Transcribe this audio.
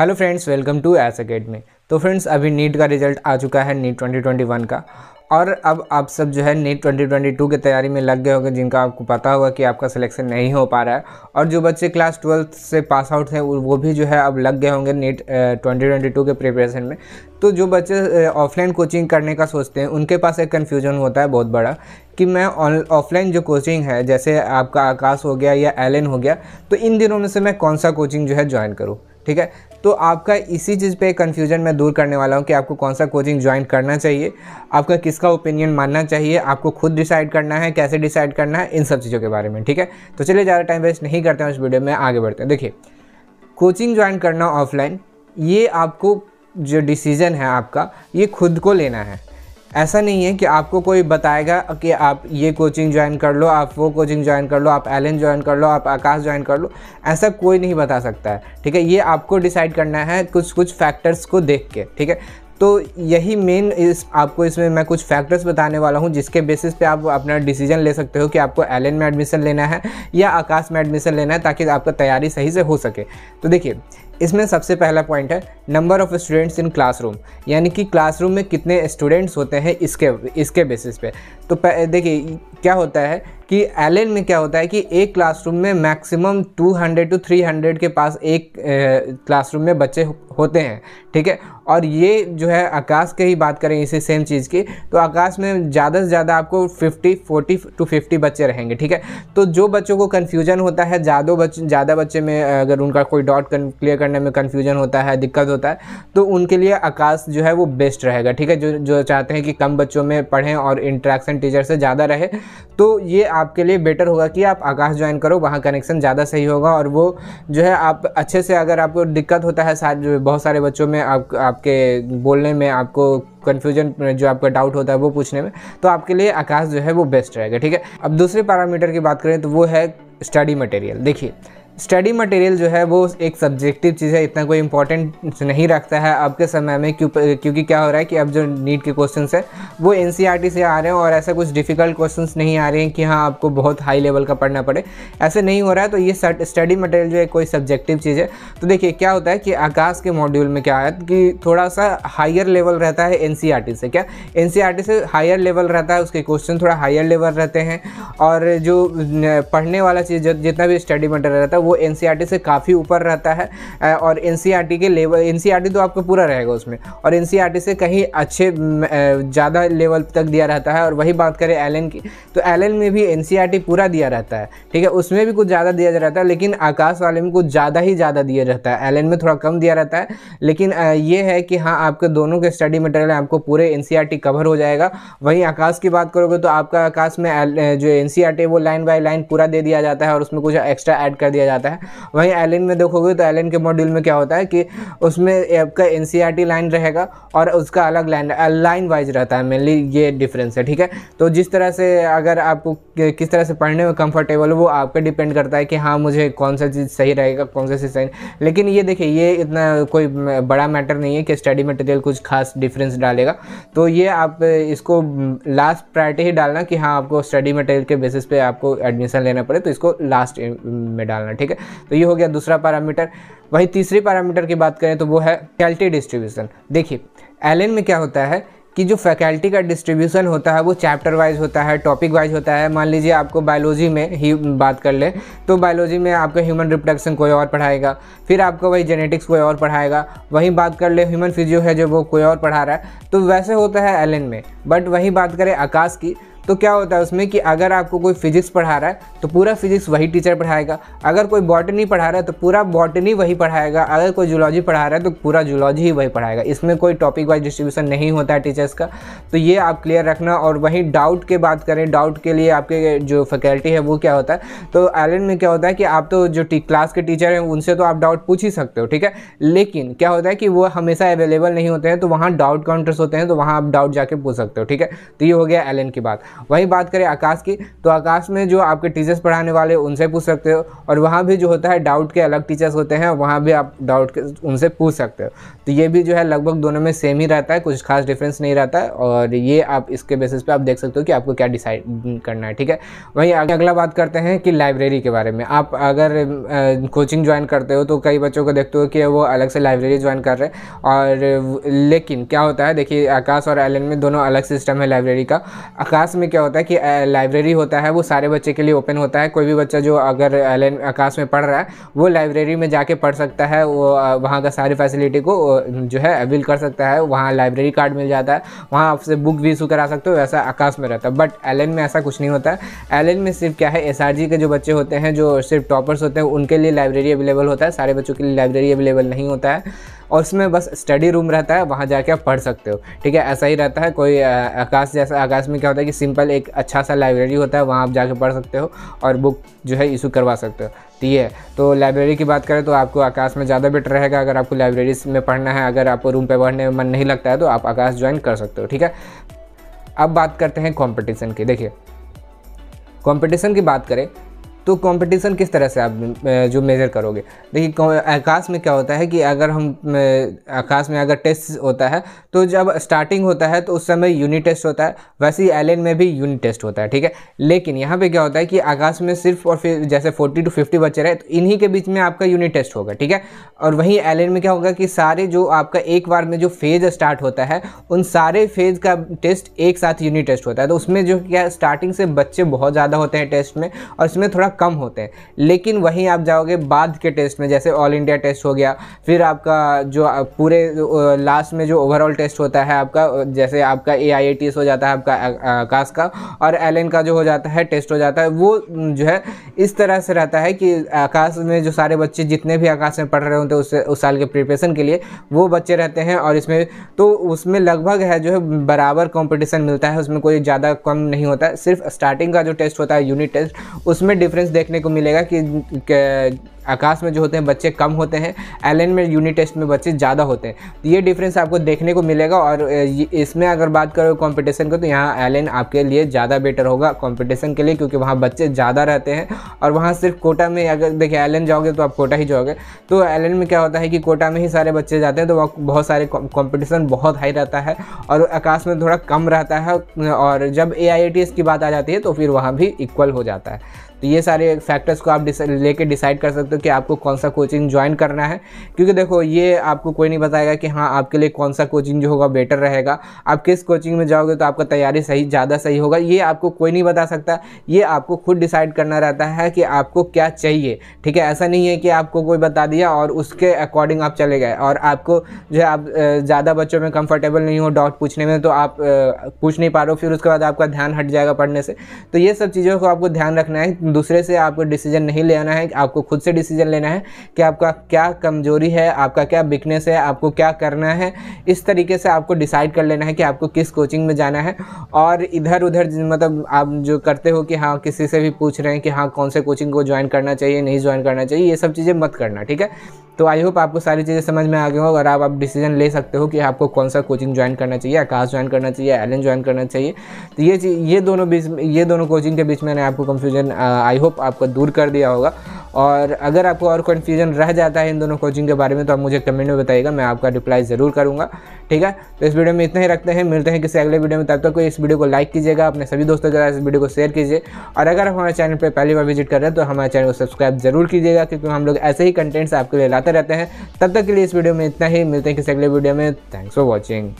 hello friends welcome to S academy तो friends अभी NEET का रिजल्ट आ चुका है नीट 2021 का और अब आप सब जो है नीट 2022 की तैयारी में लग गए होंगे जिनका आपको पता होगा कि आपका सिलेक्शन नहीं हो पा रहा है और जो बच्चे क्लास ट्वेल्थ से पास आउट हैं वो भी जो है अब लग गए होंगे नीट 2022 के प्रिपरेशन में तो जो बच्चे ऑफलाइन कोचिंग करने का सोचते हैं उनके पास एक कन्फ्यूजन होता है बहुत बड़ा कि मैं ऑफलाइन जो कोचिंग है जैसे आपका आकाश हो गया या एल हो गया तो इन दिनों में से मैं कौन सा कोचिंग जो है ज्वाइन करूँ ठीक है तो आपका इसी चीज़ पे कन्फ्यूजन मैं दूर करने वाला हूँ कि आपको कौन सा कोचिंग ज्वाइन करना चाहिए आपका किसका ओपिनियन मानना चाहिए आपको खुद डिसाइड करना है कैसे डिसाइड करना है इन सब चीज़ों के बारे में ठीक है तो चलिए ज़्यादा टाइम वेस्ट नहीं करते हैं उस वीडियो में आगे बढ़ते हैं देखिए कोचिंग ज्वाइन करना ऑफलाइन ये आपको जो डिसीज़न है आपका ये खुद को लेना है ऐसा नहीं है कि आपको कोई बताएगा कि आप ये कोचिंग ज्वाइन कर लो आप वो कोचिंग ज्वाइन कर लो आप एलन ज्वाइन कर लो आप आकाश ज्वाइन कर लो ऐसा कोई नहीं बता सकता है ठीक है ये आपको डिसाइड करना है कुछ कुछ फैक्टर्स को देख के ठीक है तो यही मेन इस आपको इसमें मैं कुछ फैक्टर्स बताने वाला हूँ जिसके बेसिस पे आप अपना डिसीजन ले सकते हो कि आपको एल में एडमिशन लेना है या आकाश में एडमिशन लेना है ताकि आपका तैयारी सही से हो सके तो देखिए इसमें सबसे पहला पॉइंट है number of students in classroom यानी कि क्लासरूम में कितने स्टूडेंट्स होते हैं इसके इसके बेसिस पे तो देखिए क्या होता है कि एलेन में क्या होता है कि एक क्लासरूम में मैक्सिमम 200 टू 300 के पास एक क्लासरूम में बच्चे होते हैं ठीक है और ये जो है आकाश की ही बात करें इसी सेम चीज़ की तो आकाश में ज़्यादा से ज़्यादा आपको 50 40 टू 50 बच्चे रहेंगे ठीक है तो जो बच्चों को कन्फ्यूजन होता है ज़्यादा बच्चे ज़्यादा बच्चे में अगर उनका कोई डॉट क्लियर करने में कन्फ्यूजन होता है दिक्कत होता है तो उनके लिए आकाश जो है वो बेस्ट रहेगा ठीक है जो जो चाहते हैं कि कम बच्चों में पढ़ें और इंट्रैक्शन टीचर से ज़्यादा रहे तो ये आपके लिए बेटर होगा कि आप आकाश ज्वाइन करो वहाँ कनेक्शन ज़्यादा सही होगा और वो जो है आप अच्छे से अगर आपको दिक्कत होता है सारे बहुत सारे बच्चों में आप आपके बोलने में आपको कन्फ्यूजन जो आपका डाउट होता है वो पूछने में तो आपके लिए आकाश जो है वो बेस्ट रहेगा ठीक है अब दूसरे पैरामीटर की बात करें तो वो है स्टडी मटेरियल देखिए स्टडी मटेरियल जो है वो एक सब्जेक्टिव चीज़ है इतना कोई इंपॉर्टेंट नहीं रखता है अब के समय में क्यों क्योंकि क्या हो रहा है कि अब जो नीट के क्वेश्चन है वो एन e से आ रहे हैं और ऐसा कुछ डिफ़िकल्ट क्वेश्चन नहीं आ रहे हैं कि हाँ आपको बहुत हाई लेवल का पढ़ना पड़े ऐसे नहीं हो रहा है तो ये स्टडी मटेरियल जो है कोई सब्जेक्टिव चीज़ है तो देखिए क्या होता है कि आकाश के मॉड्यूल में क्या है कि थोड़ा सा हायर लेवल रहता है एन e से क्या एन e से हायर लेवल रहता है उसके क्वेश्चन थोड़ा हायर लेवल रहते हैं और जो पढ़ने वाला चीज़ जितना भी स्टडी मटेरियल रहता है वो वो एन e से काफ़ी ऊपर रहता है और एन e के लेवल एन e तो आपका पूरा रहेगा उसमें और एन से कहीं अच्छे ज़्यादा लेवल तक दिया रहता है और वही बात करें एल की तो एल में भी एन पूरा दिया रहता है ठीक है उसमें भी कुछ ज़्यादा दिया जाता है लेकिन आकाश वाले में कुछ ज़्यादा ही ज़्यादा दिया जाता है एल में थोड़ा कम दिया रहता है लेकिन ये है कि हाँ आपके दोनों के स्टडी मटेरियल आपको पूरे एन कवर हो जाएगा वहीं आकाश की बात करोगे तो आपका आकाश में जो एन वो लाइन बाई लाइन पूरा दे दिया जाता है और उसमें कुछ एक्स्ट्रा ऐड कर दिया जाता है जाता है वहीं एलिन में देखोगे तो एलिन के मॉड्यूल में क्या होता है कि उसमें आपका एन लाइन रहेगा और उसका अलग लाइन लाइन वाइज रहता है मेनली ये डिफरेंस है ठीक है तो जिस तरह से अगर आपको किस तरह से पढ़ने में कंफर्टेबल हो वो आप पर डिपेंड करता है कि हाँ मुझे कौन सा चीज़ सही रहेगा कौन सा चीज़ सही लेकिन ये देखिए ये इतना कोई बड़ा मैटर नहीं है कि स्टडी मटेरियल कुछ खास डिफरेंस डालेगा तो ये आप इसको लास्ट प्रायरिटी ही डालना कि हाँ आपको स्टडी मटेरियल के बेसिस पे आपको एडमिशन लेना पड़े तो इसको लास्ट में डालना ठीक है तो ये हो गया दूसरा पैरामीटर वही तीसरे पैरामीटर की बात करें तो वो है फैकल्टी डिस्ट्रीब्यूशन देखिए एलन में क्या होता है कि जो फैकल्टी का डिस्ट्रीब्यूशन होता है वो चैप्टर वाइज होता है टॉपिक वाइज होता है मान लीजिए आपको बायोलॉजी में ही बात कर ले तो बायोलॉजी में आपको ह्यूमन रिप्रोडक्शन कोई और पढ़ाएगा फिर आपको वही जेनेटिक्स कोई और पढ़ाएगा वहीं बात कर ले ह्यूमन फिजियो है जो वो कोई और पढ़ा रहा है तो वैसे होता है एल में बट वही बात करें आकाश की तो क्या होता है उसमें कि अगर आपको कोई फिजिक्स पढ़ा रहा है तो पूरा फिजिक्स वही टीचर पढ़ाएगा अगर कोई बॉटनी पढ़ा रहा है तो पूरा बॉटनी वही पढ़ाएगा अगर कोई जूलॉजी पढ़ा रहा है तो पूरा जूलॉजी ही वही पढ़ाएगा इसमें कोई टॉपिक वाइज डिस्ट्रीब्यूशन नहीं होता है टीचर्स का तो ये आप क्लियर रखना और वहीं डाउट के बात करें डाउट के लिए आपके जो फैकल्टी है वो क्या होता है तो आयलैंड में क्या होता है कि आप तो जो क्लास के टीचर हैं उनसे तो आप डाउट पूछ ही सकते हो ठीक है लेकिन क्या होता है कि वो हमेशा अवेलेबल नहीं होते हैं तो वहाँ डाउट काउंटर्स होते हैं तो वहाँ आप डाउट जाके पूछ सकते हो ठीक है तो ये हो गया एलन की बात वहीं बात करें आकाश की तो आकाश में जो आपके टीचर्स पढ़ाने वाले उनसे पूछ सकते हो और वहाँ भी जो होता है डाउट के अलग टीचर्स होते हैं वहाँ भी आप डाउट के उनसे पूछ सकते हो तो ये भी जो है लगभग दोनों में सेम ही रहता है कुछ खास डिफरेंस नहीं रहता है और ये आप इसके बेसिस पे आप देख सकते हो कि आपको क्या डिसाइड करना है ठीक है वहीं अगला बात करते हैं कि लाइब्रेरी के बारे में आप अगर कोचिंग ज्वाइन करते हो तो कई बच्चों को देखते हो कि वो अलग से लाइब्रेरी ज्वाइन कर रहे हैं और लेकिन क्या होता है देखिए आकाश और एलन में दोनों अलग सिस्टम है लाइब्रेरी का आकाश में क्या होता है कि लाइब्रेरी होता है वो सारे बच्चे के लिए ओपन होता है कोई भी बच्चा जो अगर एल आकाश में पढ़ रहा है वो लाइब्रेरी में जाके पढ़ सकता है वो वहाँ का सारी फैसिलिटी को जो है अवेल कर सकता है वहाँ लाइब्रेरी कार्ड मिल जाता है वहाँ आपसे बुक भी इशू करा सकते हो वैसा आकाश में रहता है बट एल में ऐसा कुछ नहीं होता है एल में सिर्फ क्या है एस के जो बच्चे होते हैं जो सिर्फ टॉपर्स होते हैं उनके लिए लाइब्रेरी अवेलेबल होता है सारे बच्चों के लिए लाइब्रेरी अवेलेबल नहीं होता है और उसमें बस स्टडी रूम रहता है वहाँ जाके आप पढ़ सकते हो ठीक है ऐसा ही रहता है कोई आकाश जैसा आकाश में क्या होता है कि सिंपल एक अच्छा सा लाइब्रेरी होता है वहाँ आप जाके पढ़ सकते हो और बुक जो है इशू करवा सकते हो ठीक है तो लाइब्रेरी तो की बात करें तो आपको आकाश में ज़्यादा बेटर रहेगा अगर आपको लाइब्रेरी में पढ़ना है अगर आपको रूम पर पढ़ने में मन नहीं लगता है तो आप आकाश ज्वाइन कर सकते हो ठीक है अब बात करते हैं कॉम्पिटिशन की देखिए कॉम्पिटिशन की बात करें तो कंपटीशन किस तरह से आप जो मेज़र करोगे देखिए आकाश में क्या होता है कि अगर हम आकाश में अगर टेस्ट होता है तो जब स्टार्टिंग होता है तो उस समय यूनिट टेस्ट होता है वैसे ही एलेन में भी यूनिट टेस्ट होता है ठीक है लेकिन यहाँ पे क्या होता है कि आकाश में सिर्फ और फिर जैसे 40 टू 50 बच्चे रहे तो इन्हीं के बीच में आपका यूनिट टेस्ट होगा ठीक है और वहीं एलेन में क्या होगा कि सारे जो आपका एक बार में जो फेज़ स्टार्ट होता है उन सारे फेज़ का टेस्ट एक साथ यूनिट टेस्ट होता है तो उसमें जो क्या स्टार्टिंग से बच्चे बहुत ज़्यादा होते हैं टेस्ट में और इसमें थोड़ा कम होते हैं लेकिन वहीं आप जाओगे बाद के टेस्ट में जैसे ऑल इंडिया टेस्ट हो गया फिर आपका जो पूरे लास्ट में जो ओवरऑल टेस्ट होता है आपका जैसे आपका ए हो जाता है आपका आकाश का और एल का जो हो जाता है टेस्ट हो जाता है वो जो है इस तरह से रहता है कि आकाश में जो सारे बच्चे जितने भी आकाश में पढ़ रहे होते हैं उस उस साल के प्रिपरेशन के लिए वो बच्चे रहते हैं और इसमें तो उसमें लगभग है जो है बराबर कॉम्पिटिशन मिलता है उसमें कोई ज़्यादा कम नहीं होता सिर्फ स्टार्टिंग का जो टेस्ट होता है यूनिट टेस्ट उसमें डिफरेंस डिफरेंस देखने को मिलेगा कि आकाश में जो होते हैं बच्चे कम होते हैं एलन में यूनिट टेस्ट में बच्चे ज़्यादा होते हैं तो ये डिफरेंस आपको देखने को मिलेगा और इसमें अगर बात करो कंपटीशन को तो यहाँ एलन आपके लिए ज़्यादा बेटर होगा कंपटीशन के लिए क्योंकि वहाँ बच्चे ज़्यादा रहते हैं और वहाँ सिर्फ कोटा में अगर देखिए एलन जाओगे तो आप कोटा ही जाओगे तो एलन में क्या होता है कि कोटा में ही सारे बच्चे जाते हैं तो वहाँ बहुत सारे कॉम्पिटिशन बहुत हाई रहता है और आकाश में थोड़ा कम रहता है और जब ए की बात आ जाती है तो फिर वहाँ भी इक्वल हो जाता है तो ये सारे फैक्टर्स को आप लेके डिसाइड कर सकते हो कि आपको कौन सा कोचिंग ज्वाइन करना है क्योंकि देखो ये आपको कोई नहीं बताएगा कि हाँ आपके लिए कौन सा कोचिंग जो होगा बेटर रहेगा आप किस कोचिंग में जाओगे तो आपका तैयारी सही ज़्यादा सही होगा ये आपको कोई नहीं बता सकता ये आपको खुद डिसाइड करना रहता है कि आपको क्या चाहिए ठीक है ऐसा नहीं है कि आपको कोई बता दिया और उसके अकॉर्डिंग आप चले गए और आपको जो है आप ज़्यादा बच्चों में कंफर्टेबल नहीं हो डाउट पूछने में तो आप पूछ नहीं पा रहे हो फिर उसके बाद आपका ध्यान हट जाएगा पढ़ने से तो ये सब चीज़ों को आपको ध्यान रखना है दूसरे से आपको डिसीजन नहीं लेना है आपको खुद से डिसीजन लेना है कि आपका क्या कमजोरी है आपका क्या वीकनेस है आपको क्या करना है इस तरीके से आपको डिसाइड कर लेना है कि आपको किस कोचिंग में जाना है और इधर उधर मतलब आप जो करते हो कि हाँ किसी से भी पूछ रहे हैं कि हाँ कौन से कोचिंग को ज्वाइन करना चाहिए नहीं ज्वाइन करना चाहिए ये सब चीज़ें मत करना ठीक है तो आई होप आपको सारी चीज़ें समझ में आ गई हो और आप आप डिसीजन ले सकते हो कि आपको कौन सा कोचिंग ज्वाइन करना चाहिए आकाश ज्वाइन करना चाहिए एन ज्वाइन करना चाहिए तो ये ये दोनों बीच ये दोनों कोचिंग के बीच मैंने आपको कंफ्यूजन आई होप आपका दूर कर दिया होगा और अगर आपको और कन्फ्यूजन रह जाता है इन दोनों कोचिंग के बारे में तो आप मुझे कमेंट में बताइएगा मैं आपका रिप्लाई ज़रूर करूँगा ठीक है तो इस वीडियो में इतना ही रखते हैं मिलते हैं किसी अगले वीडियो में तब तक को इस वीडियो को लाइक कीजिएगा अपने सभी दोस्तों के साथ इस वीडियो को शेयर कीजिए और अगर आप हमारे चैनल पर पहली बार विजिट कर रहे हैं तो हमारे चैनल को सब्सक्राइब जरूर कीजिएगा क्योंकि हम लोग ऐसे ही कंटेंट्स आपके लिए लाते रहते हैं तब तक के लिए इस वीडियो में इतना ही मिलते हैं किसी अगले वीडियो में थैंक्स फॉर वॉचिंग